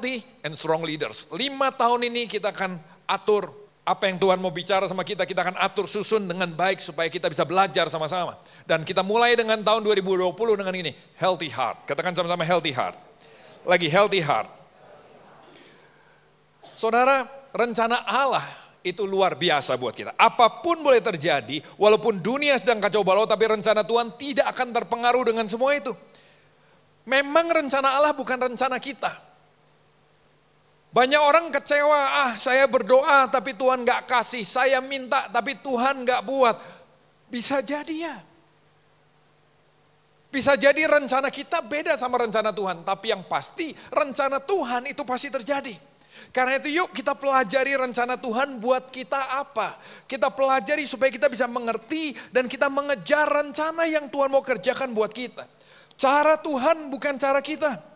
healthy and strong leaders. Lima tahun ini kita akan atur apa yang Tuhan mau bicara sama kita, kita akan atur susun dengan baik supaya kita bisa belajar sama-sama. Dan kita mulai dengan tahun 2020 dengan ini, healthy heart. Katakan sama-sama healthy heart. Lagi healthy heart. Saudara, rencana Allah itu luar biasa buat kita. Apapun boleh terjadi, walaupun dunia sedang kacau balau, tapi rencana Tuhan tidak akan terpengaruh dengan semua itu. Memang rencana Allah bukan rencana kita. Banyak orang kecewa, ah saya berdoa tapi Tuhan gak kasih, saya minta tapi Tuhan gak buat. Bisa jadi ya. Bisa jadi rencana kita beda sama rencana Tuhan, tapi yang pasti rencana Tuhan itu pasti terjadi. Karena itu yuk kita pelajari rencana Tuhan buat kita apa. Kita pelajari supaya kita bisa mengerti dan kita mengejar rencana yang Tuhan mau kerjakan buat kita. Cara Tuhan bukan cara kita.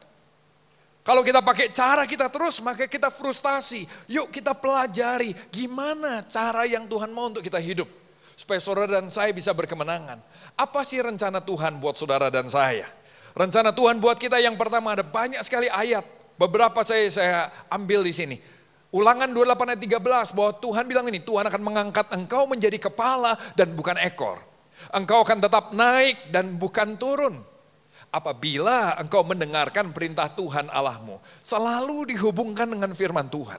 Kalau kita pakai cara kita terus, maka kita frustasi. Yuk kita pelajari gimana cara yang Tuhan mau untuk kita hidup. Supaya saudara dan saya bisa berkemenangan. Apa sih rencana Tuhan buat saudara dan saya? Rencana Tuhan buat kita yang pertama ada banyak sekali ayat. Beberapa saya saya ambil di sini. Ulangan 28 ayat 13 bahwa Tuhan bilang ini, Tuhan akan mengangkat engkau menjadi kepala dan bukan ekor. Engkau akan tetap naik dan bukan turun apabila engkau mendengarkan perintah Tuhan Allahmu, selalu dihubungkan dengan firman Tuhan.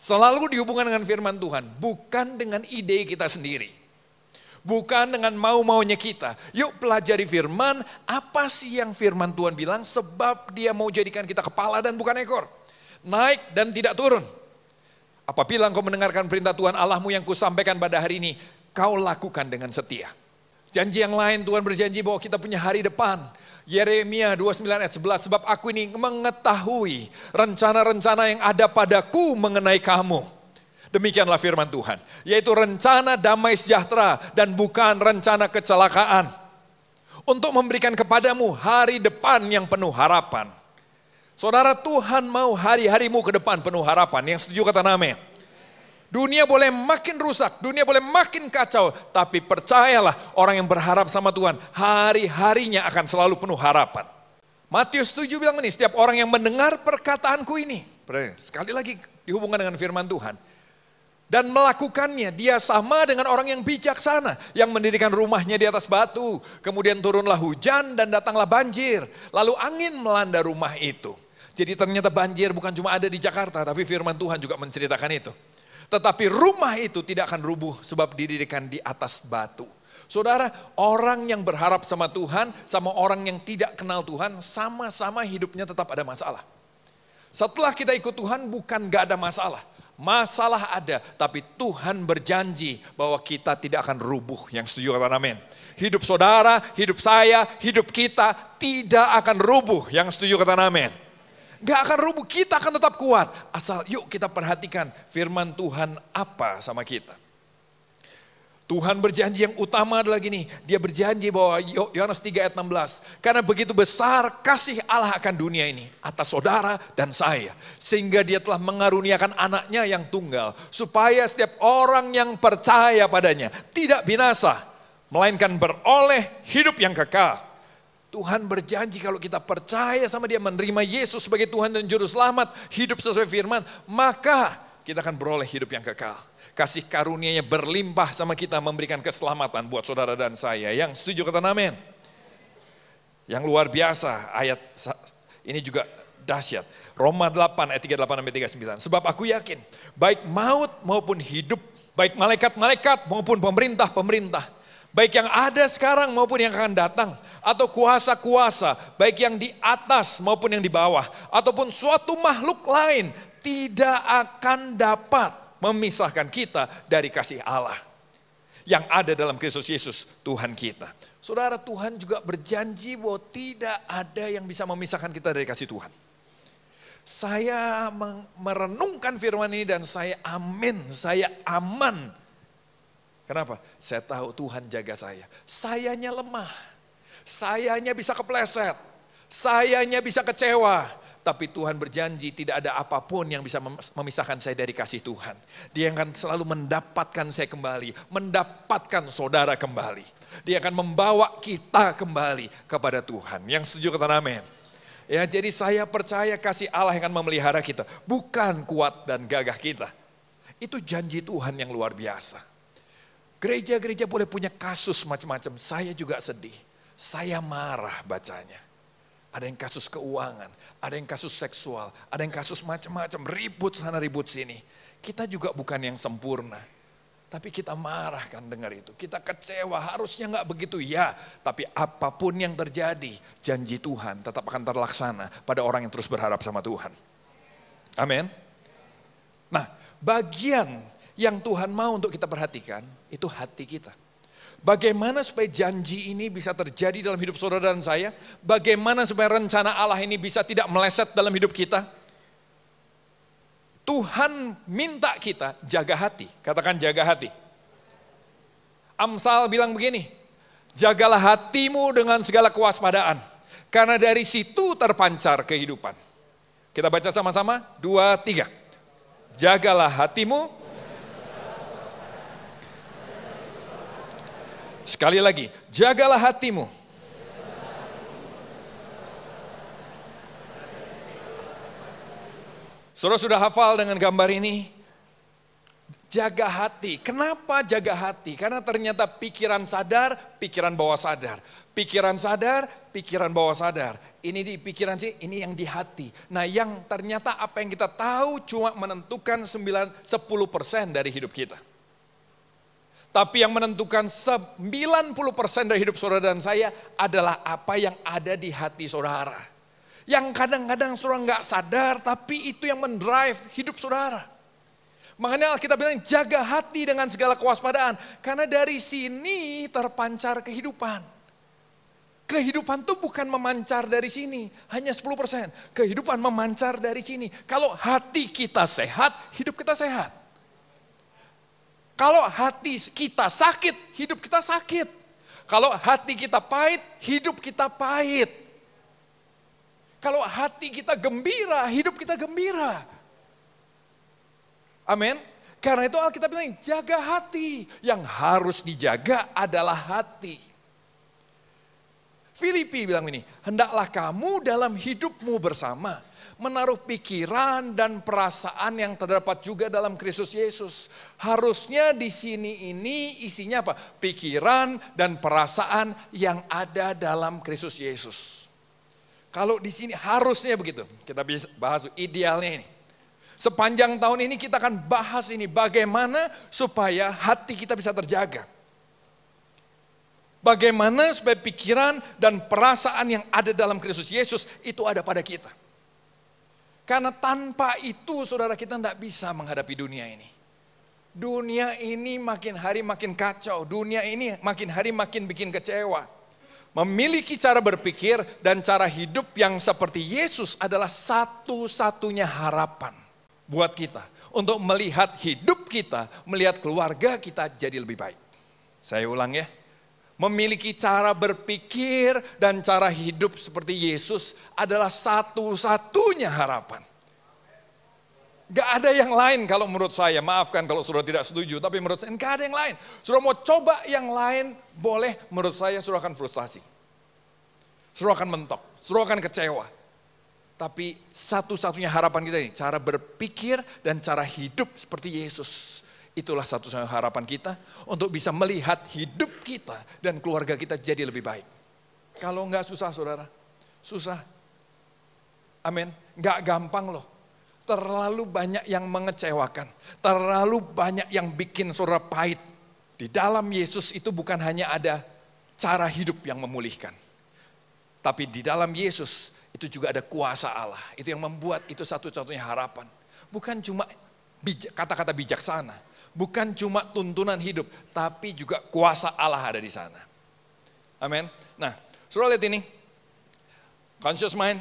Selalu dihubungkan dengan firman Tuhan, bukan dengan ide kita sendiri. Bukan dengan mau-maunya kita. Yuk pelajari firman, apa sih yang firman Tuhan bilang sebab dia mau jadikan kita kepala dan bukan ekor. Naik dan tidak turun. Apabila engkau mendengarkan perintah Tuhan Allahmu yang kusampaikan pada hari ini, kau lakukan dengan setia. Janji yang lain Tuhan berjanji bahwa kita punya hari depan. Yeremia 29 ayat 11, sebab aku ini mengetahui rencana-rencana yang ada padaku mengenai kamu. Demikianlah firman Tuhan, yaitu rencana damai sejahtera dan bukan rencana kecelakaan. Untuk memberikan kepadamu hari depan yang penuh harapan. Saudara Tuhan mau hari-harimu ke depan penuh harapan. Yang setuju kata namanya. Dunia boleh makin rusak, dunia boleh makin kacau, tapi percayalah orang yang berharap sama Tuhan, hari-harinya akan selalu penuh harapan. Matius 7 bilang ini, setiap orang yang mendengar perkataanku ini, sekali lagi dihubungkan dengan firman Tuhan, dan melakukannya. Dia sama dengan orang yang bijaksana, yang mendirikan rumahnya di atas batu, kemudian turunlah hujan dan datanglah banjir, lalu angin melanda rumah itu. Jadi ternyata banjir bukan cuma ada di Jakarta, tapi firman Tuhan juga menceritakan itu. Tetapi rumah itu tidak akan rubuh sebab didirikan di atas batu. Saudara, orang yang berharap sama Tuhan sama orang yang tidak kenal Tuhan sama-sama hidupnya tetap ada masalah. Setelah kita ikut Tuhan bukan gak ada masalah. Masalah ada, tapi Tuhan berjanji bahwa kita tidak akan rubuh. Yang setuju kata amin. Hidup saudara, hidup saya, hidup kita tidak akan rubuh. Yang setuju kata amin. Gak akan rubuh, kita akan tetap kuat. Asal yuk kita perhatikan firman Tuhan apa sama kita. Tuhan berjanji yang utama adalah gini, dia berjanji bahwa Yohanes 3 ayat 16, karena begitu besar kasih Allah akan dunia ini atas saudara dan saya, sehingga dia telah mengaruniakan anaknya yang tunggal, supaya setiap orang yang percaya padanya tidak binasa, melainkan beroleh hidup yang kekal. Tuhan berjanji kalau kita percaya sama dia menerima Yesus sebagai Tuhan dan Juru Selamat, hidup sesuai firman, maka kita akan beroleh hidup yang kekal. Kasih karunia-Nya berlimpah sama kita memberikan keselamatan buat saudara dan saya. Yang setuju kata amin. Yang luar biasa ayat ini juga dahsyat. Roma 8 ayat 38 sampai 39. Sebab aku yakin baik maut maupun hidup, baik malaikat-malaikat maupun pemerintah-pemerintah, baik yang ada sekarang maupun yang akan datang, atau kuasa-kuasa, baik yang di atas maupun yang di bawah, ataupun suatu makhluk lain, tidak akan dapat memisahkan kita dari kasih Allah yang ada dalam Kristus Yesus, Tuhan kita. Saudara, Tuhan juga berjanji bahwa tidak ada yang bisa memisahkan kita dari kasih Tuhan. Saya merenungkan firman ini dan saya amin, saya aman Kenapa? Saya tahu Tuhan jaga saya. Sayanya lemah. Sayanya bisa kepleset. Sayanya bisa kecewa. Tapi Tuhan berjanji tidak ada apapun yang bisa memisahkan saya dari kasih Tuhan. Dia akan selalu mendapatkan saya kembali. Mendapatkan saudara kembali. Dia akan membawa kita kembali kepada Tuhan. Yang setuju kata amin. Ya, jadi saya percaya kasih Allah yang akan memelihara kita. Bukan kuat dan gagah kita. Itu janji Tuhan yang luar biasa. Gereja-gereja boleh punya kasus macam-macam. Saya juga sedih. Saya marah bacanya. Ada yang kasus keuangan, ada yang kasus seksual, ada yang kasus macam-macam. Ribut sana, ribut sini. Kita juga bukan yang sempurna. Tapi kita marah kan dengar itu. Kita kecewa, harusnya nggak begitu. Ya, tapi apapun yang terjadi, janji Tuhan tetap akan terlaksana pada orang yang terus berharap sama Tuhan. Amin. Nah, bagian yang Tuhan mau untuk kita perhatikan itu hati kita. Bagaimana supaya janji ini bisa terjadi dalam hidup saudara dan saya? Bagaimana supaya rencana Allah ini bisa tidak meleset dalam hidup kita? Tuhan minta kita jaga hati. Katakan jaga hati. Amsal bilang begini, jagalah hatimu dengan segala kewaspadaan. Karena dari situ terpancar kehidupan. Kita baca sama-sama, dua, tiga. Jagalah hatimu Sekali lagi, jagalah hatimu. Saudara sudah hafal dengan gambar ini? Jaga hati. Kenapa jaga hati? Karena ternyata pikiran sadar, pikiran bawah sadar. Pikiran sadar, pikiran bawah sadar. Ini di pikiran sih, ini yang di hati. Nah yang ternyata apa yang kita tahu cuma menentukan 9, 10% dari hidup kita. Tapi yang menentukan 90% dari hidup saudara dan saya adalah apa yang ada di hati saudara. Yang kadang-kadang saudara nggak sadar tapi itu yang mendrive hidup saudara. Makanya kita bilang jaga hati dengan segala kewaspadaan. Karena dari sini terpancar kehidupan. Kehidupan itu bukan memancar dari sini, hanya 10%. Kehidupan memancar dari sini. Kalau hati kita sehat, hidup kita sehat. Kalau hati kita sakit, hidup kita sakit. Kalau hati kita pahit, hidup kita pahit. Kalau hati kita gembira, hidup kita gembira. Amin. Karena itu Alkitab bilang jaga hati. Yang harus dijaga adalah hati. Filipi bilang ini, hendaklah kamu dalam hidupmu bersama menaruh pikiran dan perasaan yang terdapat juga dalam Kristus Yesus. Harusnya di sini ini isinya apa? Pikiran dan perasaan yang ada dalam Kristus Yesus. Kalau di sini harusnya begitu. Kita bisa bahas idealnya ini. Sepanjang tahun ini kita akan bahas ini bagaimana supaya hati kita bisa terjaga. Bagaimana supaya pikiran dan perasaan yang ada dalam Kristus Yesus itu ada pada kita. Karena tanpa itu saudara kita tidak bisa menghadapi dunia ini. Dunia ini makin hari makin kacau. Dunia ini makin hari makin bikin kecewa. Memiliki cara berpikir dan cara hidup yang seperti Yesus adalah satu-satunya harapan buat kita. Untuk melihat hidup kita, melihat keluarga kita jadi lebih baik. Saya ulang ya memiliki cara berpikir dan cara hidup seperti Yesus adalah satu-satunya harapan. Gak ada yang lain kalau menurut saya. Maafkan kalau sudah tidak setuju, tapi menurut saya gak ada yang lain. Sudah mau coba yang lain, boleh. Menurut saya suruh akan frustrasi. Suruh akan mentok, Suruh akan kecewa. Tapi satu-satunya harapan kita ini, cara berpikir dan cara hidup seperti Yesus. Itulah satu-satunya harapan kita untuk bisa melihat hidup kita dan keluarga kita jadi lebih baik. Kalau enggak susah saudara, susah. Amin. Enggak gampang loh. Terlalu banyak yang mengecewakan. Terlalu banyak yang bikin saudara pahit. Di dalam Yesus itu bukan hanya ada cara hidup yang memulihkan. Tapi di dalam Yesus itu juga ada kuasa Allah. Itu yang membuat itu satu-satunya harapan. Bukan cuma kata-kata bijak, bijaksana Bukan cuma tuntunan hidup, tapi juga kuasa Allah ada di sana. Amin. Nah, suruh lihat ini. Conscious mind.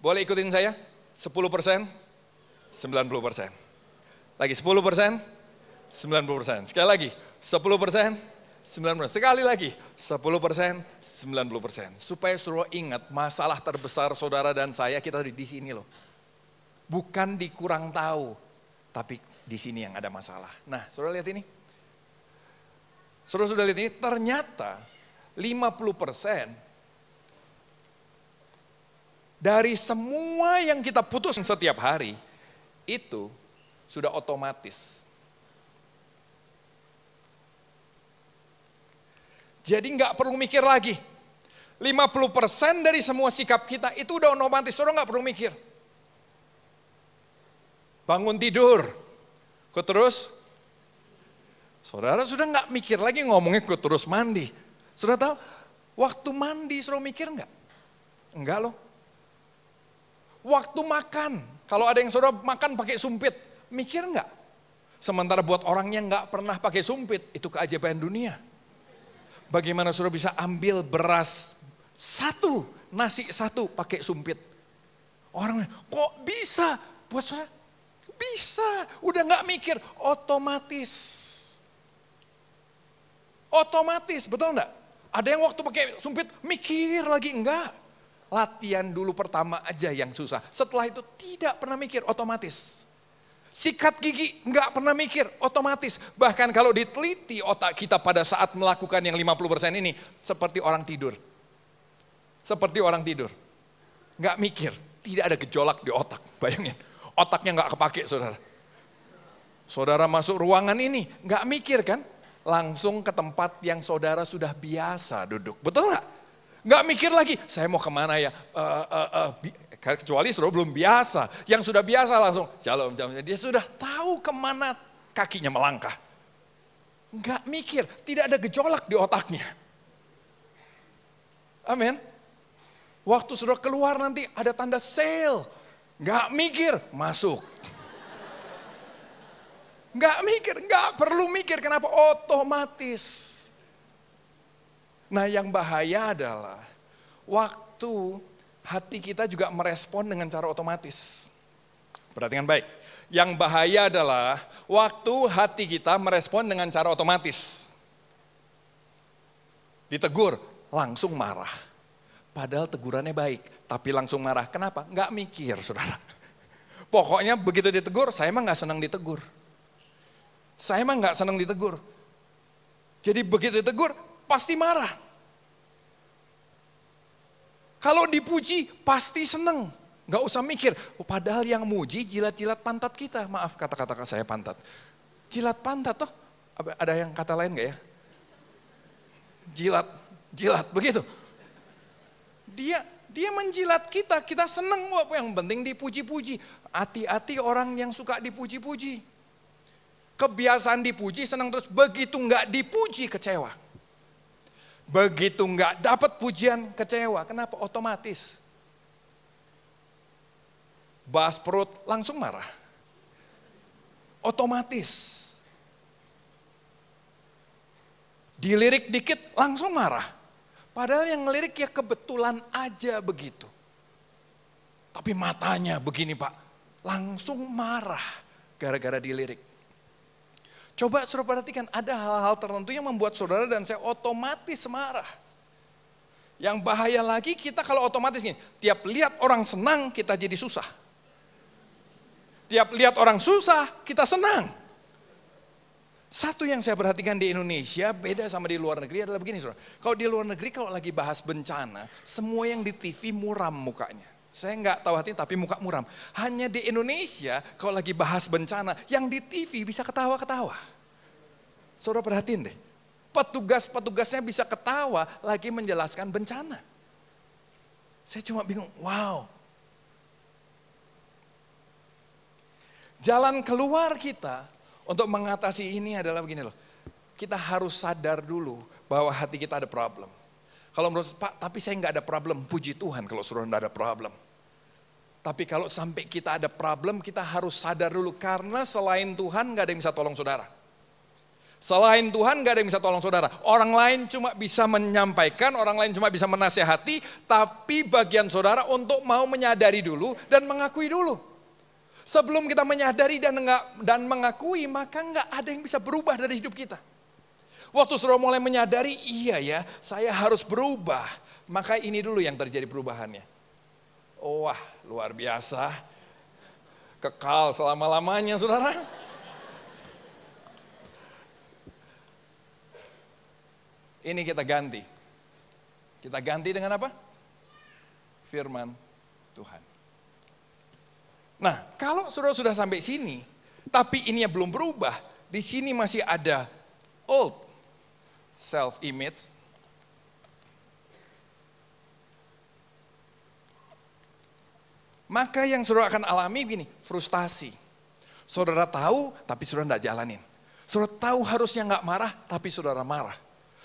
Boleh ikutin saya? 10 persen, 90 persen. Lagi 10 persen, 90 persen. Sekali lagi, 10 persen, 90 persen. Sekali lagi, 10 persen, 90 persen. Supaya suruh ingat masalah terbesar saudara dan saya kita di sini loh. Bukan dikurang tahu, tapi di sini yang ada masalah. Nah, saudara lihat ini. Saudara sudah lihat ini, ternyata 50% dari semua yang kita putus setiap hari, itu sudah otomatis. Jadi nggak perlu mikir lagi. 50% dari semua sikap kita itu udah otomatis, orang nggak perlu mikir bangun tidur. Ikut terus. Saudara sudah nggak mikir lagi ngomongnya ikut terus mandi. Sudah tahu, waktu mandi suruh mikir nggak? Enggak loh. Waktu makan, kalau ada yang saudara makan pakai sumpit, mikir nggak? Sementara buat orang yang nggak pernah pakai sumpit, itu keajaiban dunia. Bagaimana saudara bisa ambil beras satu, nasi satu pakai sumpit? Orangnya kok bisa buat saudara bisa, udah nggak mikir, otomatis. Otomatis, betul nggak? Ada yang waktu pakai sumpit mikir lagi, enggak. Latihan dulu pertama aja yang susah. Setelah itu tidak pernah mikir, otomatis. Sikat gigi nggak pernah mikir, otomatis. Bahkan kalau diteliti otak kita pada saat melakukan yang 50% ini, seperti orang tidur. Seperti orang tidur. Nggak mikir, tidak ada gejolak di otak, bayangin otaknya nggak kepake saudara. Saudara masuk ruangan ini, nggak mikir kan? Langsung ke tempat yang saudara sudah biasa duduk, betul nggak? Nggak mikir lagi, saya mau kemana ya? Uh, uh, uh, kecuali saudara belum biasa. Yang sudah biasa langsung, jalan, jalan, Dia sudah tahu kemana kakinya melangkah. Nggak mikir, tidak ada gejolak di otaknya. Amin. Waktu sudah keluar nanti ada tanda sale Gak mikir, masuk. Gak mikir, gak perlu mikir. Kenapa? Otomatis. Nah yang bahaya adalah waktu hati kita juga merespon dengan cara otomatis. Perhatikan baik. Yang bahaya adalah waktu hati kita merespon dengan cara otomatis. Ditegur, langsung marah Padahal tegurannya baik, tapi langsung marah. Kenapa? Gak mikir, saudara. Pokoknya begitu ditegur, saya emang gak senang ditegur. Saya emang gak senang ditegur. Jadi begitu ditegur, pasti marah. Kalau dipuji, pasti senang. gak usah mikir, oh, padahal yang muji jilat-jilat pantat kita. Maaf kata-kata saya pantat. Jilat pantat toh, ada yang kata lain nggak ya? Jilat, jilat begitu dia dia menjilat kita, kita seneng kok yang penting dipuji-puji. Hati-hati orang yang suka dipuji-puji. Kebiasaan dipuji senang terus begitu nggak dipuji kecewa. Begitu nggak dapat pujian kecewa. Kenapa? Otomatis. Bahas perut langsung marah. Otomatis. Dilirik dikit langsung marah Padahal yang ngelirik ya kebetulan aja begitu. Tapi matanya begini pak, langsung marah gara-gara dilirik. Coba suruh perhatikan ada hal-hal tertentu yang membuat saudara dan saya otomatis marah. Yang bahaya lagi kita kalau otomatis gini, tiap lihat orang senang kita jadi susah. Tiap lihat orang susah kita senang. Satu yang saya perhatikan di Indonesia beda sama di luar negeri adalah begini saudara. Kalau di luar negeri kalau lagi bahas bencana, semua yang di TV muram mukanya. Saya nggak tahu hati tapi muka muram. Hanya di Indonesia kalau lagi bahas bencana, yang di TV bisa ketawa-ketawa. Saudara perhatiin deh, petugas-petugasnya bisa ketawa lagi menjelaskan bencana. Saya cuma bingung, wow. Jalan keluar kita untuk mengatasi ini adalah begini loh. Kita harus sadar dulu bahwa hati kita ada problem. Kalau menurut Pak, tapi saya nggak ada problem. Puji Tuhan kalau suruh nggak ada problem. Tapi kalau sampai kita ada problem, kita harus sadar dulu. Karena selain Tuhan nggak ada yang bisa tolong saudara. Selain Tuhan nggak ada yang bisa tolong saudara. Orang lain cuma bisa menyampaikan, orang lain cuma bisa menasehati. Tapi bagian saudara untuk mau menyadari dulu dan mengakui dulu. Sebelum kita menyadari dan enggak, dan mengakui, maka nggak ada yang bisa berubah dari hidup kita. Waktu sudah mulai menyadari, iya ya, saya harus berubah. Maka ini dulu yang terjadi perubahannya. Oh, wah, luar biasa. Kekal selama-lamanya, saudara. Ini kita ganti. Kita ganti dengan apa? Firman Tuhan. Nah, kalau saudara sudah sampai sini, tapi ini belum berubah, di sini masih ada old self image. Maka yang saudara akan alami gini, frustasi. Saudara tahu, tapi saudara tidak jalanin. Saudara tahu harusnya nggak marah, tapi saudara marah.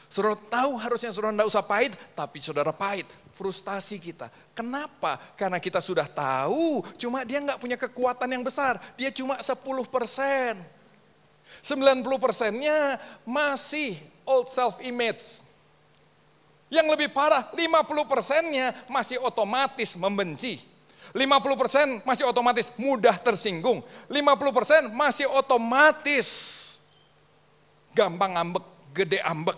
Saudara tahu harusnya saudara tidak usah pahit, tapi saudara pahit frustasi kita. Kenapa? Karena kita sudah tahu, cuma dia nggak punya kekuatan yang besar. Dia cuma 10 persen. 90 persennya masih old self-image. Yang lebih parah, 50 persennya masih otomatis membenci. 50 persen masih otomatis mudah tersinggung. 50 persen masih otomatis gampang ambek, gede ambek.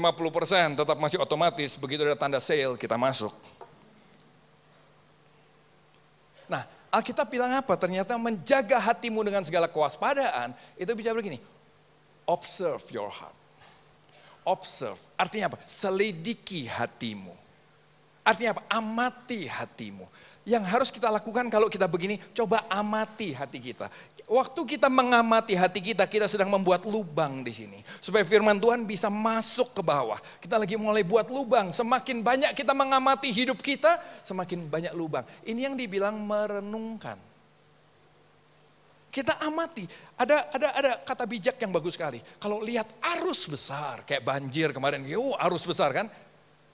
50% tetap masih otomatis, begitu ada tanda sale kita masuk. Nah, Alkitab bilang apa? Ternyata menjaga hatimu dengan segala kewaspadaan, itu bisa begini, observe your heart. Observe, artinya apa? Selidiki hatimu. Artinya apa? Amati hatimu. Yang harus kita lakukan kalau kita begini, coba amati hati kita. Waktu kita mengamati hati kita, kita sedang membuat lubang di sini. Supaya firman Tuhan bisa masuk ke bawah. Kita lagi mulai buat lubang. Semakin banyak kita mengamati hidup kita, semakin banyak lubang. Ini yang dibilang merenungkan. Kita amati. Ada ada ada kata bijak yang bagus sekali. Kalau lihat arus besar, kayak banjir kemarin, yo oh, arus besar kan?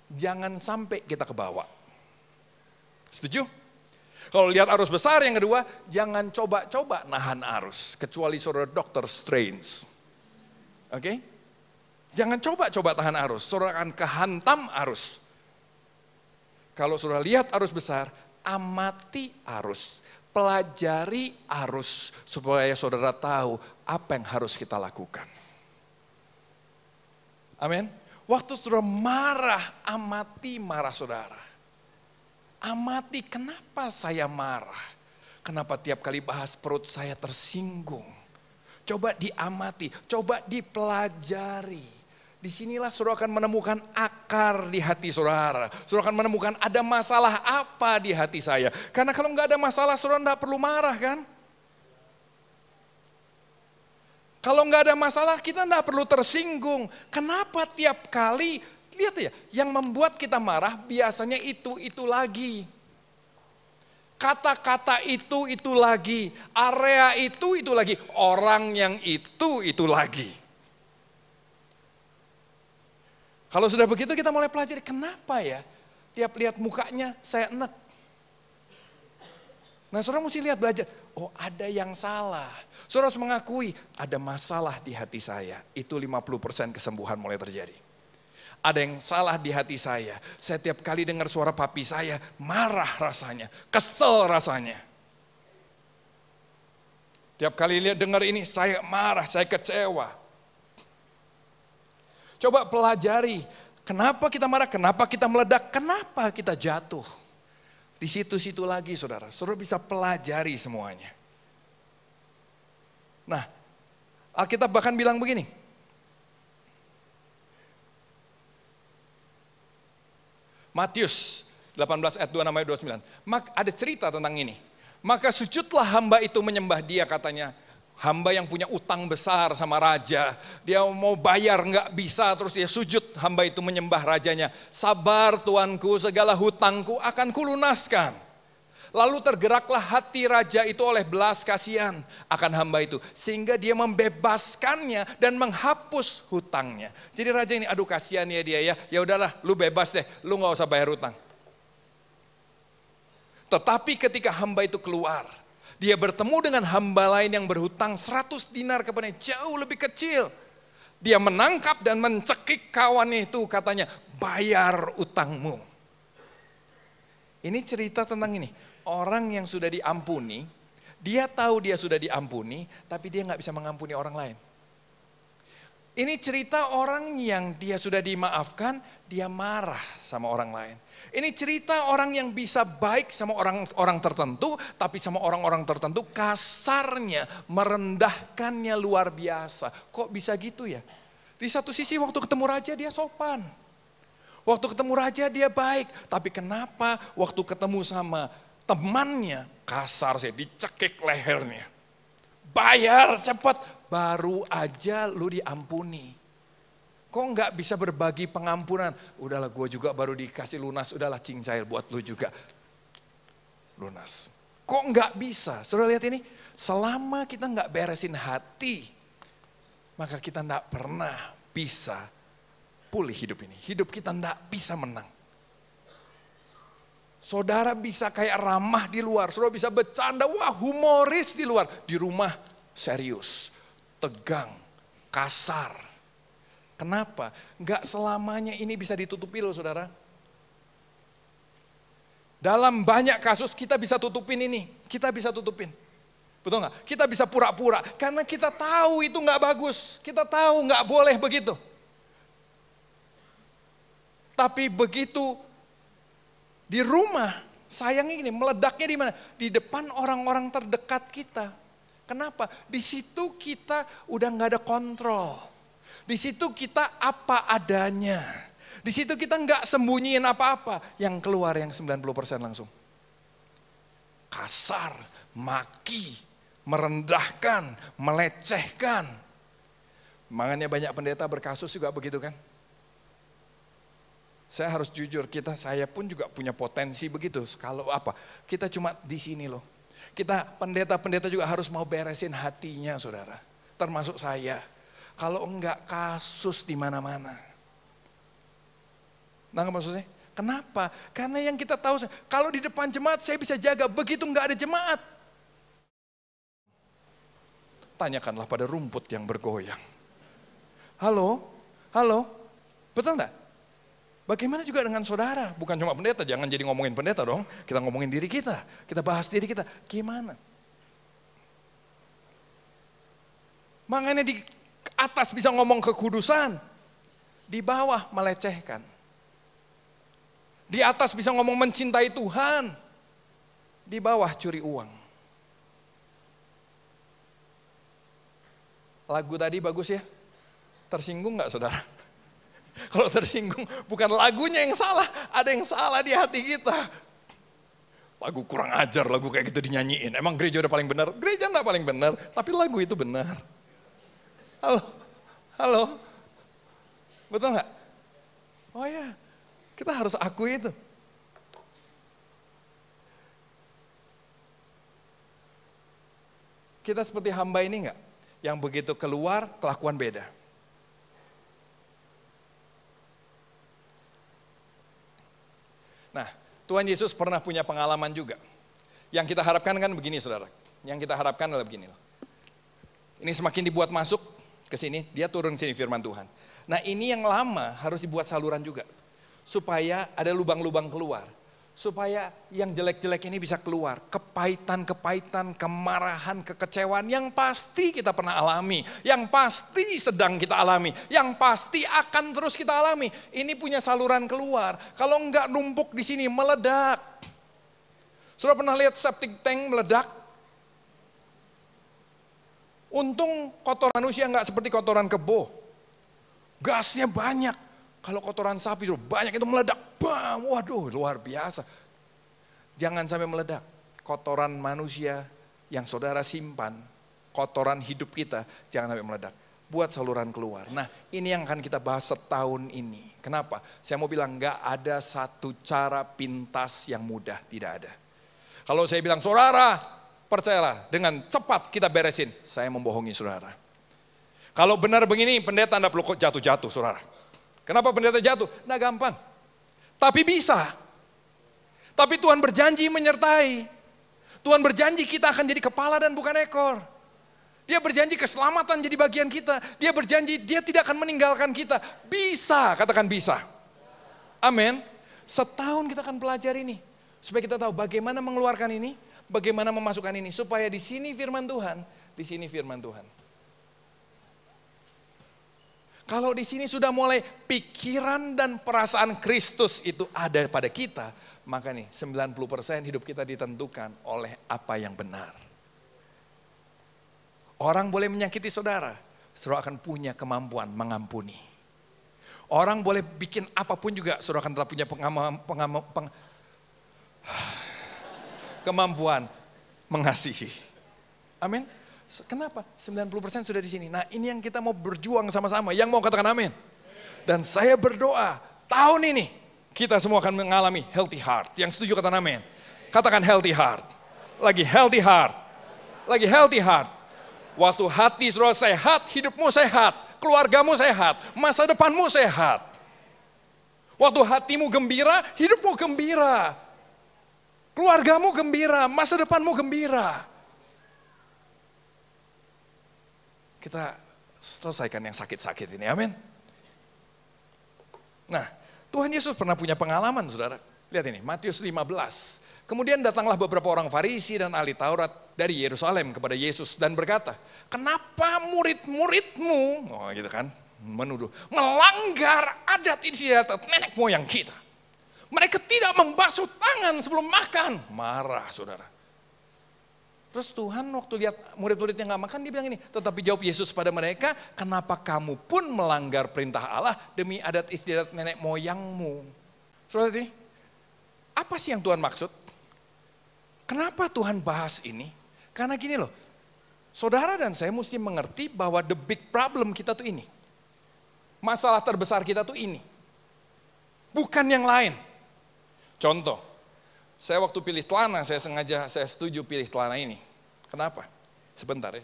Jangan sampai kita kebawa. Setuju? Kalau lihat arus besar yang kedua, jangan coba-coba nahan arus. Kecuali saudara dokter Strange. Oke? Okay? Jangan coba-coba tahan arus. Saudara akan kehantam arus. Kalau saudara lihat arus besar, amati arus. Pelajari arus supaya saudara tahu apa yang harus kita lakukan. Amin. Waktu saudara marah, amati marah saudara. Amati kenapa saya marah. Kenapa tiap kali bahas perut saya tersinggung. Coba diamati, coba dipelajari. Disinilah suruh akan menemukan akar di hati saudara. suruh akan menemukan ada masalah apa di hati saya. Karena kalau nggak ada masalah suruh nggak perlu marah kan. Kalau nggak ada masalah kita nggak perlu tersinggung. Kenapa tiap kali Lihat ya, yang membuat kita marah biasanya itu-itu lagi. Kata-kata itu-itu lagi, area itu-itu lagi, orang yang itu-itu lagi. Kalau sudah begitu kita mulai pelajari, kenapa ya? Tiap lihat mukanya saya enak. Nah seorang mesti lihat belajar, oh ada yang salah. Saudara harus mengakui, ada masalah di hati saya. Itu 50% kesembuhan mulai terjadi ada yang salah di hati saya. Saya tiap kali dengar suara papi saya, marah rasanya, kesel rasanya. Tiap kali lihat dengar ini, saya marah, saya kecewa. Coba pelajari, kenapa kita marah, kenapa kita meledak, kenapa kita jatuh. Di situ-situ lagi saudara, saudara bisa pelajari semuanya. Nah, Alkitab bahkan bilang begini, Matius 18 ayat 2 namanya 29. Maka ada cerita tentang ini. Maka sujudlah hamba itu menyembah dia katanya. Hamba yang punya utang besar sama raja. Dia mau bayar nggak bisa terus dia sujud. Hamba itu menyembah rajanya. Sabar tuanku segala hutangku akan kulunaskan. Lalu tergeraklah hati raja itu oleh belas kasihan akan hamba itu. Sehingga dia membebaskannya dan menghapus hutangnya. Jadi raja ini, aduh kasihan ya dia ya. Ya udahlah, lu bebas deh, lu nggak usah bayar hutang. Tetapi ketika hamba itu keluar, dia bertemu dengan hamba lain yang berhutang 100 dinar kepadanya, jauh lebih kecil. Dia menangkap dan mencekik kawannya itu katanya, bayar utangmu. Ini cerita tentang ini, orang yang sudah diampuni, dia tahu dia sudah diampuni, tapi dia nggak bisa mengampuni orang lain. Ini cerita orang yang dia sudah dimaafkan, dia marah sama orang lain. Ini cerita orang yang bisa baik sama orang-orang tertentu, tapi sama orang-orang tertentu kasarnya, merendahkannya luar biasa. Kok bisa gitu ya? Di satu sisi waktu ketemu raja dia sopan. Waktu ketemu raja dia baik, tapi kenapa waktu ketemu sama Temannya kasar sih, dicekik lehernya. Bayar cepat baru aja lu diampuni. Kok nggak bisa berbagi pengampunan? Udahlah gue juga baru dikasih lunas, udahlah cincail buat lu juga. Lunas. Kok nggak bisa? Sudah lihat ini, selama kita nggak beresin hati, maka kita nggak pernah bisa pulih hidup ini. Hidup kita nggak bisa menang. Saudara bisa kayak ramah di luar, saudara bisa bercanda, wah humoris di luar. Di rumah serius, tegang, kasar. Kenapa? Gak selamanya ini bisa ditutupi loh saudara. Dalam banyak kasus kita bisa tutupin ini, kita bisa tutupin. Betul nggak? Kita bisa pura-pura karena kita tahu itu nggak bagus, kita tahu nggak boleh begitu. Tapi begitu di rumah, sayangnya ini meledaknya di mana? Di depan orang-orang terdekat kita. Kenapa? Di situ kita udah nggak ada kontrol. Di situ kita apa adanya. Di situ kita nggak sembunyiin apa-apa. Yang keluar yang 90% langsung. Kasar, maki, merendahkan, melecehkan. Makanya banyak pendeta berkasus juga begitu kan. Saya harus jujur, kita saya pun juga punya potensi begitu. Kalau apa? Kita cuma di sini loh. Kita pendeta-pendeta juga harus mau beresin hatinya, Saudara. Termasuk saya. Kalau enggak kasus di mana-mana. Nah, maksudnya? Kenapa? Karena yang kita tahu, kalau di depan jemaat saya bisa jaga, begitu enggak ada jemaat. Tanyakanlah pada rumput yang bergoyang. Halo? Halo? Betul enggak? Bagaimana juga dengan saudara? Bukan cuma pendeta, jangan jadi ngomongin pendeta dong. Kita ngomongin diri kita, kita bahas diri kita. Gimana? Makanya di atas bisa ngomong kekudusan, di bawah melecehkan. Di atas bisa ngomong mencintai Tuhan, di bawah curi uang. Lagu tadi bagus ya? Tersinggung gak saudara? Kalau tersinggung, bukan lagunya yang salah, ada yang salah di hati kita. Lagu kurang ajar, lagu kayak gitu dinyanyiin. Emang gereja udah paling benar? Gereja enggak paling benar, tapi lagu itu benar. Halo, halo, betul nggak? Oh ya, kita harus akui itu. Kita seperti hamba ini nggak? Yang begitu keluar, kelakuan beda Tuhan Yesus pernah punya pengalaman juga. Yang kita harapkan kan begini saudara. Yang kita harapkan adalah begini. Ini semakin dibuat masuk ke sini, dia turun sini firman Tuhan. Nah ini yang lama harus dibuat saluran juga. Supaya ada lubang-lubang keluar supaya yang jelek-jelek ini bisa keluar. Kepahitan-kepahitan, kemarahan, kekecewaan yang pasti kita pernah alami, yang pasti sedang kita alami, yang pasti akan terus kita alami. Ini punya saluran keluar. Kalau enggak numpuk di sini meledak. Sudah pernah lihat septic tank meledak? Untung kotoran manusia enggak seperti kotoran kebo. Gasnya banyak kalau kotoran sapi tuh banyak itu meledak. Bam, waduh luar biasa. Jangan sampai meledak. Kotoran manusia yang saudara simpan, kotoran hidup kita jangan sampai meledak. Buat saluran keluar. Nah ini yang akan kita bahas setahun ini. Kenapa? Saya mau bilang nggak ada satu cara pintas yang mudah. Tidak ada. Kalau saya bilang saudara percayalah dengan cepat kita beresin. Saya membohongi saudara. Kalau benar begini pendeta Anda perlu jatuh-jatuh saudara. Kenapa pendeta jatuh? Nah gampang. Tapi bisa. Tapi Tuhan berjanji menyertai. Tuhan berjanji kita akan jadi kepala dan bukan ekor. Dia berjanji keselamatan jadi bagian kita. Dia berjanji dia tidak akan meninggalkan kita. Bisa, katakan bisa. Amin. Setahun kita akan pelajari ini. Supaya kita tahu bagaimana mengeluarkan ini, bagaimana memasukkan ini. Supaya di sini firman Tuhan, di sini firman Tuhan. Kalau di sini sudah mulai pikiran dan perasaan Kristus itu ada pada kita, maka nih 90% hidup kita ditentukan oleh apa yang benar. Orang boleh menyakiti saudara, saudara akan punya kemampuan mengampuni. Orang boleh bikin apapun juga, saudara akan tetap punya pengam, pengam, peng, kemampuan mengasihi. Amin. Kenapa? 90% sudah di sini. Nah ini yang kita mau berjuang sama-sama. Yang mau katakan amin. Dan saya berdoa tahun ini kita semua akan mengalami healthy heart. Yang setuju katakan amin. Katakan healthy heart. Lagi healthy heart. Lagi healthy heart. Waktu hati saudara sehat, hidupmu sehat, keluargamu sehat, masa depanmu sehat. Waktu hatimu gembira, hidupmu gembira. Keluargamu gembira, masa depanmu gembira. Kita selesaikan yang sakit-sakit ini, amin. Nah, Tuhan Yesus pernah punya pengalaman, saudara. Lihat ini, Matius 15. Kemudian datanglah beberapa orang Farisi dan ahli Taurat dari Yerusalem kepada Yesus dan berkata, kenapa murid-muridmu, oh gitu kan, menuduh, melanggar adat istiadat nenek moyang kita. Mereka tidak membasuh tangan sebelum makan. Marah saudara. Terus Tuhan waktu lihat murid-muridnya nggak makan, dia bilang ini, tetapi jawab Yesus pada mereka, kenapa kamu pun melanggar perintah Allah demi adat istiadat nenek moyangmu? Soalnya apa sih yang Tuhan maksud? Kenapa Tuhan bahas ini? Karena gini loh, saudara dan saya mesti mengerti bahwa the big problem kita tuh ini. Masalah terbesar kita tuh ini. Bukan yang lain. Contoh, saya waktu pilih telana, saya sengaja, saya setuju pilih telana ini. Kenapa? Sebentar ya.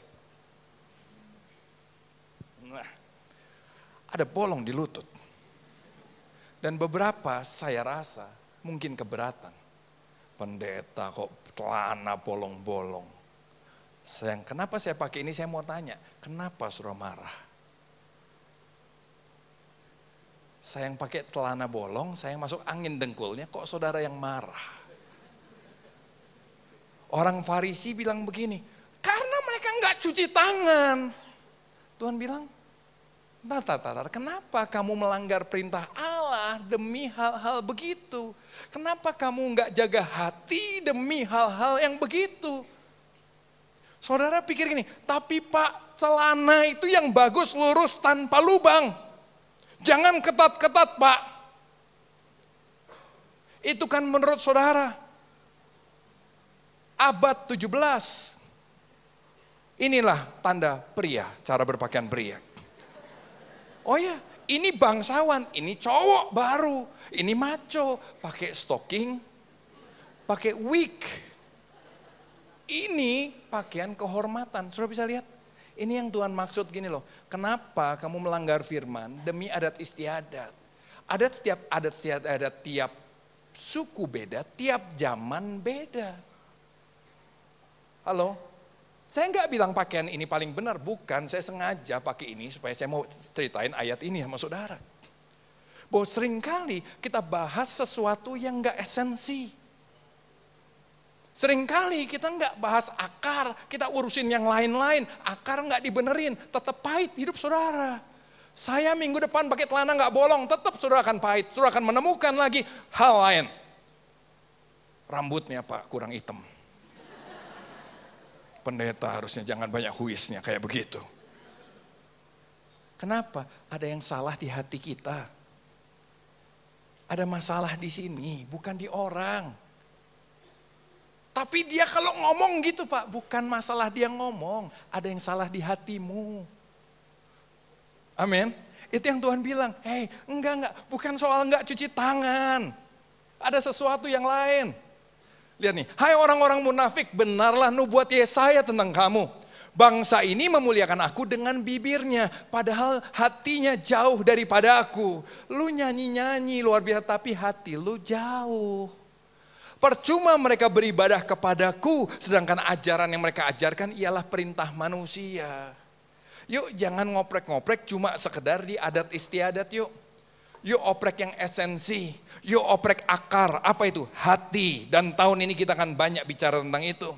Nah, ada bolong di lutut. Dan beberapa saya rasa mungkin keberatan. Pendeta kok telana bolong-bolong. Sayang, kenapa saya pakai ini? Saya mau tanya, kenapa suruh marah? Saya yang pakai telana bolong, saya yang masuk angin dengkulnya, kok saudara yang marah? Orang Farisi bilang begini, karena mereka nggak cuci tangan. Tuhan bilang, nah, Tata Tarar, kenapa kamu melanggar perintah Allah demi hal-hal begitu? Kenapa kamu nggak jaga hati demi hal-hal yang begitu? Saudara pikir gini, tapi pak celana itu yang bagus lurus tanpa lubang. Jangan ketat-ketat pak. Itu kan menurut saudara abad 17. Inilah tanda pria, cara berpakaian pria. Oh ya, ini bangsawan, ini cowok baru, ini maco, pakai stocking, pakai wig. Ini pakaian kehormatan. Sudah bisa lihat? Ini yang Tuhan maksud gini loh. Kenapa kamu melanggar firman demi adat istiadat? Adat setiap adat setiap adat tiap suku beda, tiap zaman beda. Halo? Saya nggak bilang pakaian ini paling benar, bukan. Saya sengaja pakai ini supaya saya mau ceritain ayat ini sama saudara. Bahwa seringkali kita bahas sesuatu yang nggak esensi. Seringkali kita nggak bahas akar, kita urusin yang lain-lain. Akar nggak dibenerin, tetap pahit hidup saudara. Saya minggu depan pakai telana nggak bolong, tetap saudara akan pahit. Saudara akan menemukan lagi hal lain. Rambutnya pak kurang hitam pendeta harusnya jangan banyak huisnya kayak begitu. Kenapa? Ada yang salah di hati kita. Ada masalah di sini, bukan di orang. Tapi dia kalau ngomong gitu Pak, bukan masalah dia ngomong, ada yang salah di hatimu. Amin. Itu yang Tuhan bilang, hei enggak enggak, bukan soal enggak cuci tangan. Ada sesuatu yang lain. Lihat nih, hai orang-orang munafik, benarlah nubuat Yesaya tentang kamu. Bangsa ini memuliakan aku dengan bibirnya, padahal hatinya jauh daripada aku. Lu nyanyi-nyanyi luar biasa, tapi hati lu jauh. Percuma mereka beribadah kepadaku, sedangkan ajaran yang mereka ajarkan ialah perintah manusia. Yuk jangan ngoprek-ngoprek cuma sekedar di adat istiadat yuk You oprek yang esensi, you oprek akar, apa itu? Hati. Dan tahun ini kita akan banyak bicara tentang itu.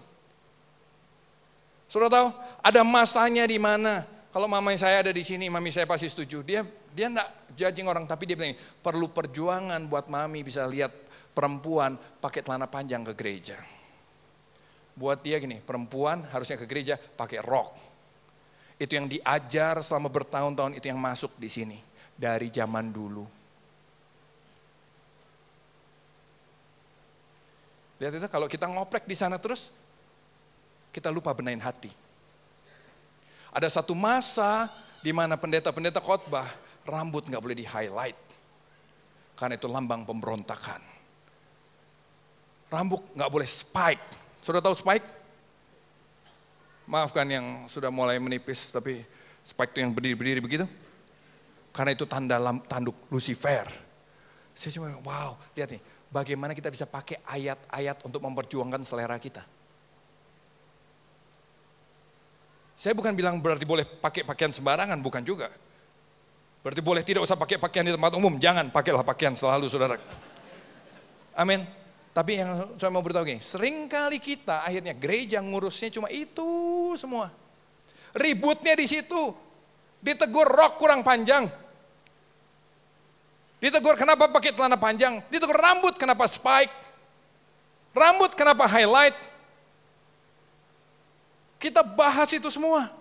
Sudah tahu, ada masanya di mana. Kalau mama saya ada di sini, mami saya pasti setuju. Dia dia enggak judging orang, tapi dia bilang, perlu perjuangan buat mami bisa lihat perempuan pakai celana panjang ke gereja. Buat dia gini, perempuan harusnya ke gereja pakai rok. Itu yang diajar selama bertahun-tahun, itu yang masuk di sini. Dari zaman dulu. Lihat itu kalau kita ngoprek di sana terus, kita lupa benain hati. Ada satu masa di mana pendeta-pendeta khotbah rambut nggak boleh di highlight, karena itu lambang pemberontakan. Rambut nggak boleh spike. Sudah tahu spike? Maafkan yang sudah mulai menipis, tapi spike itu yang berdiri-berdiri begitu. Karena itu tanda lam, tanduk Lucifer. Saya cuma, wow, lihat nih, bagaimana kita bisa pakai ayat-ayat untuk memperjuangkan selera kita. Saya bukan bilang berarti boleh pakai pakaian sembarangan, bukan juga. Berarti boleh tidak usah pakai pakaian di tempat umum, jangan pakailah pakaian selalu saudara. Amin. Tapi yang saya mau beritahu gini, seringkali kita akhirnya gereja ngurusnya cuma itu semua. Ributnya di situ, ditegur rok kurang panjang, Ditegur kenapa pakai celana panjang, ditegur rambut kenapa spike, rambut kenapa highlight. Kita bahas itu semua.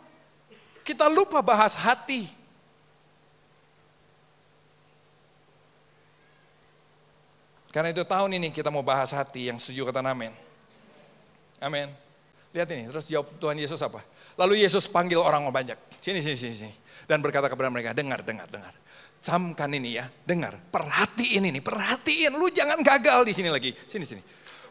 Kita lupa bahas hati. Karena itu tahun ini kita mau bahas hati yang setuju kata amin. Amin. Lihat ini, terus jawab Tuhan Yesus apa? Lalu Yesus panggil orang banyak. Sini, sini, sini, sini. Dan berkata kepada mereka, dengar, dengar, dengar. Camkan ini ya, dengar, perhatiin ini, perhatiin, lu jangan gagal di sini lagi. Sini, sini.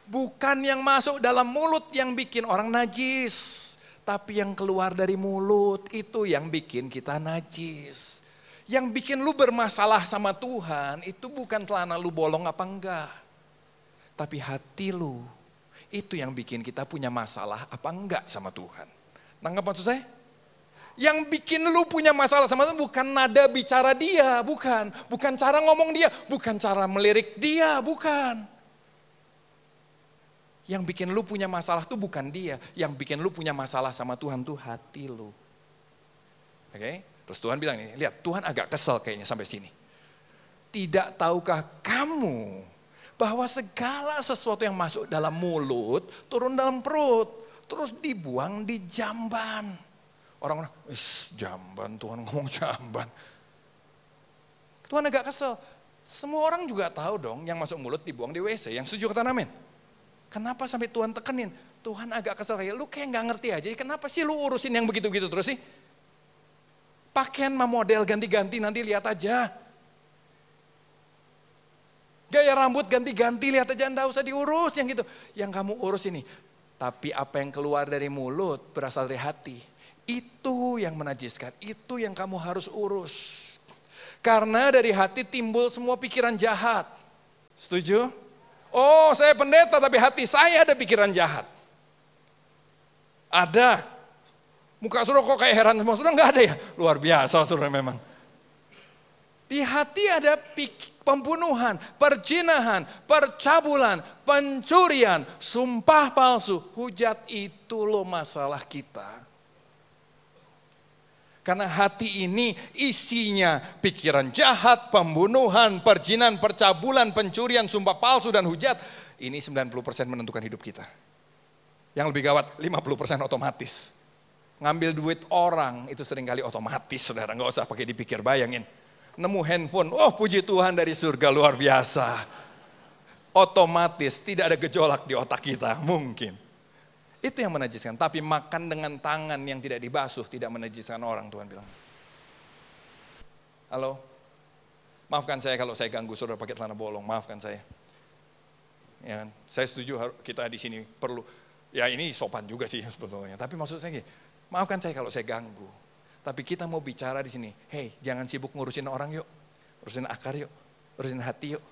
Bukan yang masuk dalam mulut yang bikin orang najis. Tapi yang keluar dari mulut itu yang bikin kita najis. Yang bikin lu bermasalah sama Tuhan itu bukan celana lu bolong apa enggak. Tapi hati lu itu yang bikin kita punya masalah apa enggak sama Tuhan. Nanggap maksud saya? Yang bikin lu punya masalah sama Tuhan bukan nada bicara dia, bukan. Bukan cara ngomong dia, bukan cara melirik dia, bukan. Yang bikin lu punya masalah tuh bukan dia. Yang bikin lu punya masalah sama Tuhan tuh hati lu. Oke? Okay? Terus Tuhan bilang ini, lihat Tuhan agak kesel kayaknya sampai sini. Tidak tahukah kamu bahwa segala sesuatu yang masuk dalam mulut turun dalam perut, terus dibuang di jamban. Orang-orang, jamban Tuhan ngomong jamban. Tuhan agak kesel. Semua orang juga tahu dong yang masuk mulut dibuang di WC, yang setuju ke amin. Kenapa sampai Tuhan tekenin? Tuhan agak kesel kayak, lu kayak nggak ngerti aja, kenapa sih lu urusin yang begitu-begitu terus sih? Pakaian mah model ganti-ganti nanti lihat aja. Gaya rambut ganti-ganti lihat aja, ndak usah diurus yang gitu. Yang kamu urus ini. Tapi apa yang keluar dari mulut berasal dari hati. Itu yang menajiskan, itu yang kamu harus urus. Karena dari hati timbul semua pikiran jahat. Setuju? Oh, saya pendeta tapi hati saya ada pikiran jahat. Ada. Muka suruh kok kayak heran semua suruh enggak ada ya? Luar biasa suruh memang. Di hati ada pembunuhan, perjinahan, percabulan, pencurian, sumpah palsu. Hujat itu loh masalah kita. Karena hati ini isinya pikiran jahat, pembunuhan, perjinan, percabulan, pencurian, sumpah palsu dan hujat. Ini 90% menentukan hidup kita. Yang lebih gawat 50% otomatis. Ngambil duit orang itu seringkali otomatis saudara. Nggak usah pakai dipikir bayangin. Nemu handphone, oh puji Tuhan dari surga luar biasa. Otomatis tidak ada gejolak di otak kita mungkin. Itu yang menajiskan. Tapi makan dengan tangan yang tidak dibasuh tidak menajiskan orang, Tuhan bilang. Halo? Maafkan saya kalau saya ganggu saudara pakai celana bolong, maafkan saya. Ya kan? Saya setuju kita di sini perlu, ya ini sopan juga sih sebetulnya. Tapi maksud saya gini, maafkan saya kalau saya ganggu. Tapi kita mau bicara di sini, hey jangan sibuk ngurusin orang yuk, urusin akar yuk, urusin hati yuk.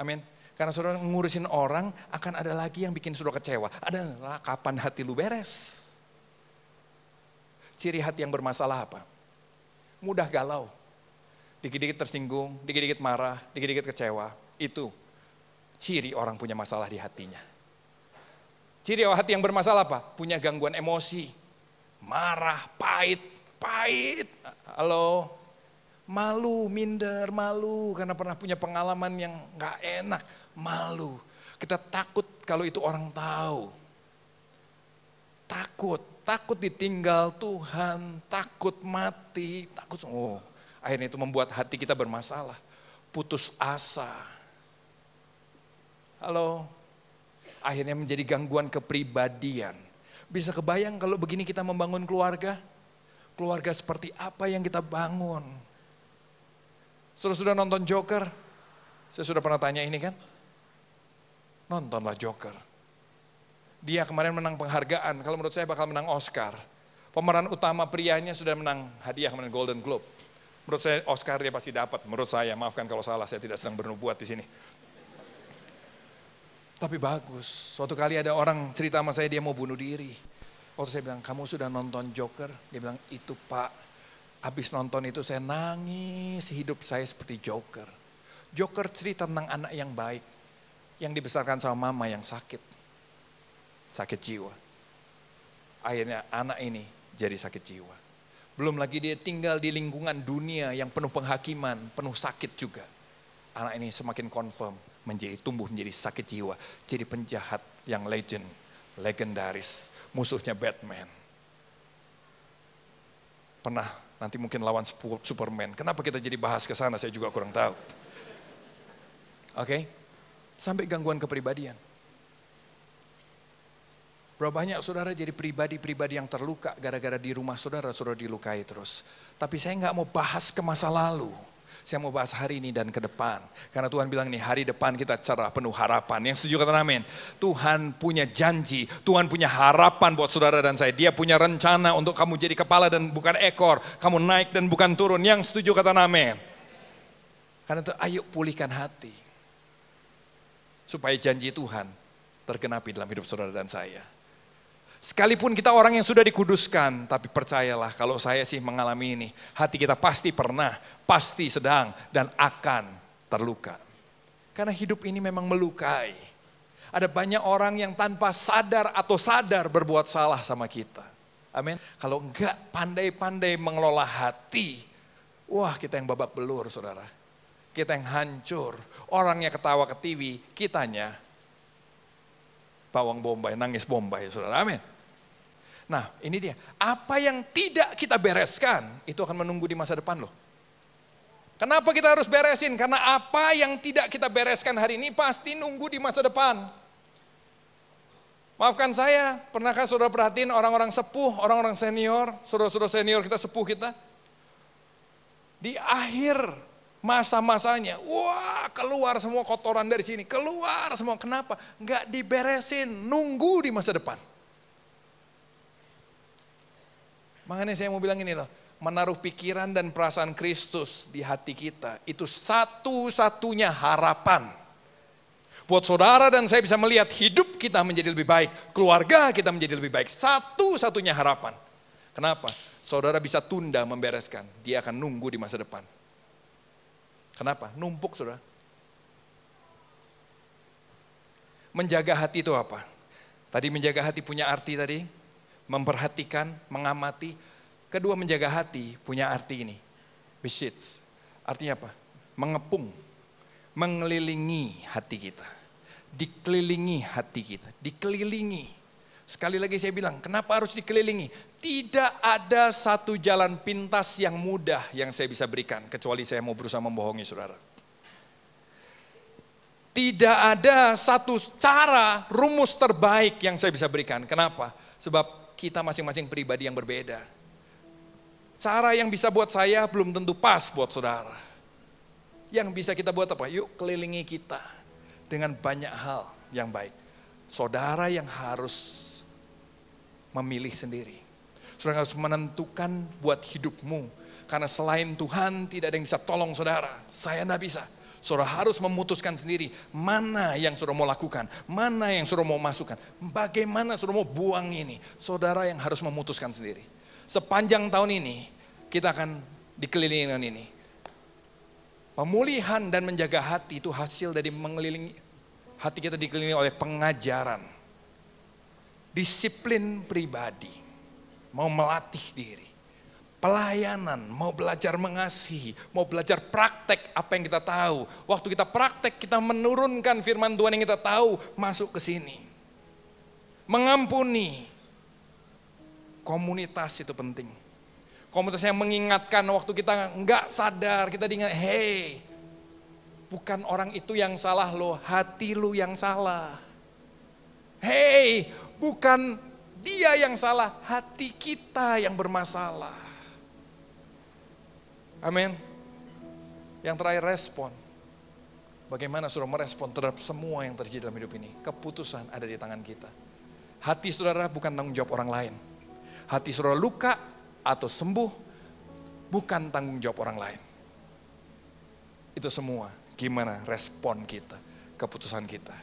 Amin. Karena saudara ngurusin orang, akan ada lagi yang bikin saudara kecewa. Adalah kapan hati lu beres. Ciri hati yang bermasalah apa? Mudah galau. Dikit-dikit tersinggung, dikit-dikit marah, dikit-dikit kecewa. Itu ciri orang punya masalah di hatinya. Ciri hati yang bermasalah apa? Punya gangguan emosi. Marah, pahit, pahit. Halo, malu, minder, malu karena pernah punya pengalaman yang nggak enak malu. Kita takut kalau itu orang tahu. Takut, takut ditinggal Tuhan, takut mati, takut oh, akhirnya itu membuat hati kita bermasalah, putus asa. Halo. Akhirnya menjadi gangguan kepribadian. Bisa kebayang kalau begini kita membangun keluarga? Keluarga seperti apa yang kita bangun? Sudah-sudah nonton Joker? Saya sudah pernah tanya ini kan? nontonlah Joker. Dia kemarin menang penghargaan, kalau menurut saya bakal menang Oscar. Pemeran utama prianya sudah menang hadiah kemarin Golden Globe. Menurut saya Oscar dia pasti dapat, menurut saya. Maafkan kalau salah, saya tidak sedang bernubuat di sini. Tapi bagus, suatu kali ada orang cerita sama saya dia mau bunuh diri. Waktu saya bilang, kamu sudah nonton Joker? Dia bilang, itu pak, Habis nonton itu saya nangis, hidup saya seperti Joker. Joker cerita tentang anak yang baik yang dibesarkan sama mama yang sakit. Sakit jiwa. Akhirnya anak ini jadi sakit jiwa. Belum lagi dia tinggal di lingkungan dunia yang penuh penghakiman, penuh sakit juga. Anak ini semakin confirm menjadi tumbuh menjadi sakit jiwa, jadi penjahat yang legend, legendaris, musuhnya Batman. Pernah nanti mungkin lawan Superman. Kenapa kita jadi bahas ke sana? Saya juga kurang tahu. Oke. Okay? sampai gangguan kepribadian. Berapa banyak saudara jadi pribadi-pribadi yang terluka gara-gara di rumah saudara, saudara dilukai terus. Tapi saya nggak mau bahas ke masa lalu. Saya mau bahas hari ini dan ke depan. Karena Tuhan bilang nih hari depan kita cerah penuh harapan. Yang setuju kata amin. Tuhan punya janji, Tuhan punya harapan buat saudara dan saya. Dia punya rencana untuk kamu jadi kepala dan bukan ekor. Kamu naik dan bukan turun. Yang setuju kata amin. Karena itu ayo pulihkan hati supaya janji Tuhan tergenapi dalam hidup saudara dan saya. Sekalipun kita orang yang sudah dikuduskan, tapi percayalah kalau saya sih mengalami ini, hati kita pasti pernah, pasti sedang, dan akan terluka. Karena hidup ini memang melukai. Ada banyak orang yang tanpa sadar atau sadar berbuat salah sama kita. Amin. Kalau enggak pandai-pandai mengelola hati, wah kita yang babak belur saudara kita yang hancur. Orangnya ketawa ke TV, kitanya bawang bombay, nangis bombay, saudara. Amin. Nah ini dia, apa yang tidak kita bereskan itu akan menunggu di masa depan loh. Kenapa kita harus beresin? Karena apa yang tidak kita bereskan hari ini pasti nunggu di masa depan. Maafkan saya, pernahkah saudara perhatiin orang-orang sepuh, orang-orang senior, saudara-saudara senior kita, sepuh kita? Di akhir masa-masanya, wah keluar semua kotoran dari sini, keluar semua. Kenapa? Nggak diberesin, nunggu di masa depan. Makanya saya mau bilang ini loh, menaruh pikiran dan perasaan Kristus di hati kita, itu satu-satunya harapan. Buat saudara dan saya bisa melihat hidup kita menjadi lebih baik, keluarga kita menjadi lebih baik. Satu-satunya harapan. Kenapa? Saudara bisa tunda membereskan, dia akan nunggu di masa depan Kenapa? Numpuk sudah. Menjaga hati itu apa? Tadi menjaga hati punya arti tadi. Memperhatikan, mengamati. Kedua menjaga hati punya arti ini. besits. Artinya apa? Mengepung. Mengelilingi hati kita. Dikelilingi hati kita. Dikelilingi Sekali lagi saya bilang, kenapa harus dikelilingi? Tidak ada satu jalan pintas yang mudah yang saya bisa berikan, kecuali saya mau berusaha membohongi saudara. Tidak ada satu cara rumus terbaik yang saya bisa berikan. Kenapa? Sebab kita masing-masing pribadi yang berbeda. Cara yang bisa buat saya belum tentu pas buat saudara. Yang bisa kita buat apa? Yuk kelilingi kita dengan banyak hal yang baik. Saudara yang harus memilih sendiri. Saudara harus menentukan buat hidupmu. Karena selain Tuhan tidak ada yang bisa tolong saudara. Saya tidak bisa. Saudara harus memutuskan sendiri mana yang saudara mau lakukan, mana yang saudara mau masukkan, bagaimana saudara mau buang ini. Saudara yang harus memutuskan sendiri. Sepanjang tahun ini kita akan dikelilingi dengan ini. Pemulihan dan menjaga hati itu hasil dari mengelilingi hati kita dikelilingi oleh pengajaran disiplin pribadi, mau melatih diri, pelayanan, mau belajar mengasihi, mau belajar praktek apa yang kita tahu. Waktu kita praktek, kita menurunkan firman Tuhan yang kita tahu masuk ke sini. Mengampuni. Komunitas itu penting. Komunitas yang mengingatkan waktu kita nggak sadar, kita diingat, hey, bukan orang itu yang salah loh, hati lu yang salah. Hey, Bukan dia yang salah, hati kita yang bermasalah. Amin. Yang terakhir respon. Bagaimana saudara merespon terhadap semua yang terjadi dalam hidup ini? Keputusan ada di tangan kita. Hati saudara bukan tanggung jawab orang lain. Hati saudara luka atau sembuh bukan tanggung jawab orang lain. Itu semua gimana respon kita, keputusan kita.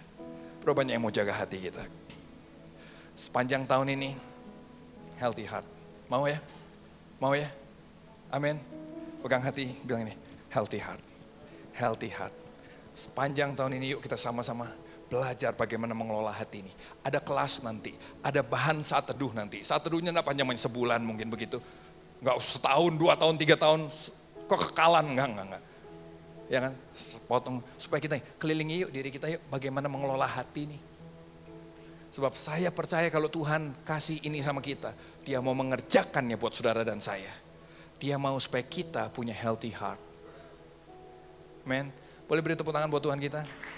Berapa banyak yang mau jaga hati kita sepanjang tahun ini healthy heart. Mau ya? Mau ya? Amin. Pegang hati, bilang ini, healthy heart. Healthy heart. Sepanjang tahun ini yuk kita sama-sama belajar bagaimana mengelola hati ini. Ada kelas nanti, ada bahan saat teduh nanti. Saat teduhnya enggak panjang main sebulan mungkin begitu. Enggak setahun, dua tahun, tiga tahun, kok kekalan, enggak, enggak, enggak. Ya kan, sepotong, supaya kita kelilingi yuk diri kita yuk bagaimana mengelola hati ini. Sebab saya percaya kalau Tuhan kasih ini sama kita, dia mau mengerjakannya buat saudara dan saya. Dia mau supaya kita punya healthy heart. Men, boleh beri tepuk tangan buat Tuhan kita?